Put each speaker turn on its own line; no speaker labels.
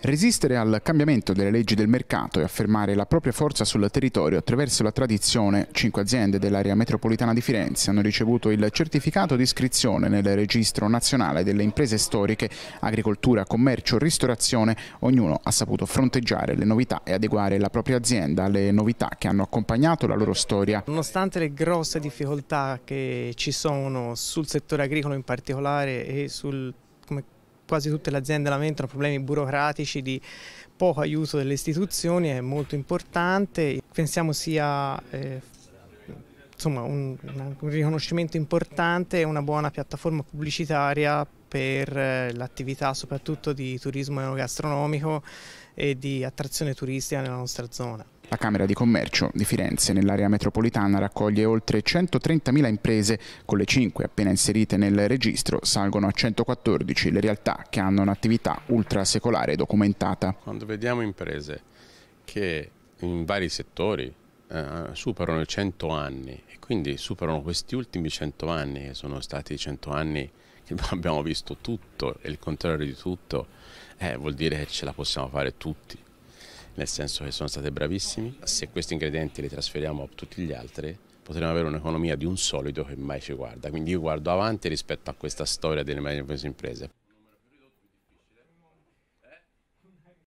Resistere al cambiamento delle leggi del mercato e affermare la propria forza sul territorio attraverso la tradizione, cinque aziende dell'area metropolitana di Firenze hanno ricevuto il certificato di iscrizione nel registro nazionale delle imprese storiche, agricoltura, commercio, ristorazione. Ognuno ha saputo fronteggiare le novità e adeguare la propria azienda alle novità che hanno accompagnato la loro storia.
Nonostante le grosse difficoltà che ci sono sul settore agricolo in particolare e sul quasi tutte le aziende lamentano problemi burocratici di poco aiuto delle istituzioni, è molto importante, pensiamo sia eh, insomma, un, un, riconoscimento importante e una buona piattaforma pubblicitaria per eh, l'attività soprattutto di turismo gastronomico e di attrazione turistica nella nostra zona.
La Camera di Commercio di Firenze nell'area metropolitana raccoglie oltre 130.000 imprese, con le 5 appena inserite nel registro salgono a 114 le realtà che hanno un'attività ultrasecolare documentata.
Quando vediamo imprese che in vari settori eh, superano i 100 anni e quindi superano questi ultimi 100 anni che sono stati 100 anni che abbiamo visto tutto e il contrario di tutto, eh, vuol dire che ce la possiamo fare tutti nel senso che sono state bravissimi. Se questi ingredienti li trasferiamo a tutti gli altri potremmo avere un'economia di un solido che mai ci guarda. Quindi io guardo avanti rispetto a questa storia delle medie imprese.